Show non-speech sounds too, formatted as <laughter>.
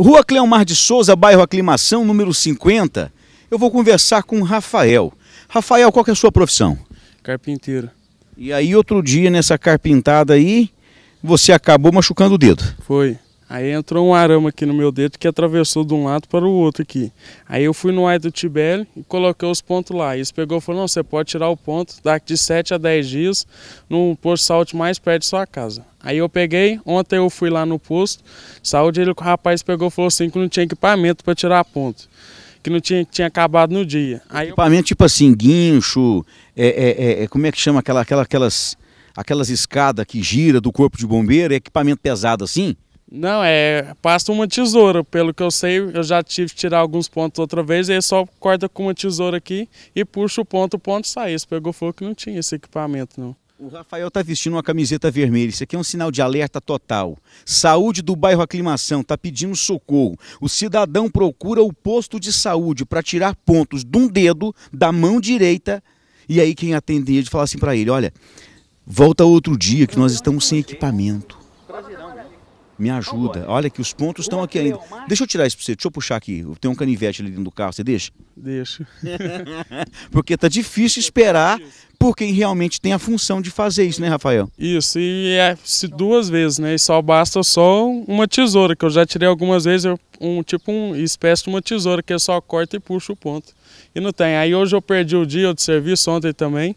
Rua Cleomar de Souza, bairro Aclimação, número 50. Eu vou conversar com o Rafael. Rafael, qual é a sua profissão? Carpinteiro. E aí outro dia nessa carpintada aí, você acabou machucando o dedo. Foi. Aí entrou um arame aqui no meu dedo que atravessou de um lado para o outro aqui. Aí eu fui no ar do Tibério e coloquei os pontos lá. Eles pegou e falou, não, você pode tirar o ponto daqui de 7 a 10 dias no posto de saúde mais perto de sua casa. Aí eu peguei, ontem eu fui lá no posto de saúde, ele, o rapaz pegou e falou assim que não tinha equipamento para tirar ponto. Que não tinha, que tinha acabado no dia. Aí equipamento eu... tipo assim, guincho, é, é, é, é, como é que chama aquela, aquela aquelas, aquelas escadas que gira do corpo de bombeiro, é equipamento pesado assim? Não, é, passa uma tesoura, pelo que eu sei, eu já tive que tirar alguns pontos outra vez, aí só corta com uma tesoura aqui e puxa o ponto, o ponto sai. Isso pegou fogo que não tinha esse equipamento, não. O Rafael está vestindo uma camiseta vermelha. Isso aqui é um sinal de alerta total. Saúde do bairro Aclimação está pedindo socorro. O cidadão procura o posto de saúde para tirar pontos de um dedo da mão direita. E aí quem atende ele fala assim para ele: olha, volta outro dia que nós estamos sem equipamento. Me ajuda. Olha que os pontos estão aqui ainda. Deixa eu tirar isso para você. Deixa eu puxar aqui. Tem um canivete ali dentro do carro. Você deixa? Deixa. <laughs> porque tá difícil esperar por quem realmente tem a função de fazer isso, né, Rafael? Isso. E é duas vezes, né? E só basta só uma tesoura, que eu já tirei algumas vezes. Um, tipo uma espécie de uma tesoura, que eu só corta e puxa o ponto. E não tem. Aí hoje eu perdi o dia de serviço, ontem também.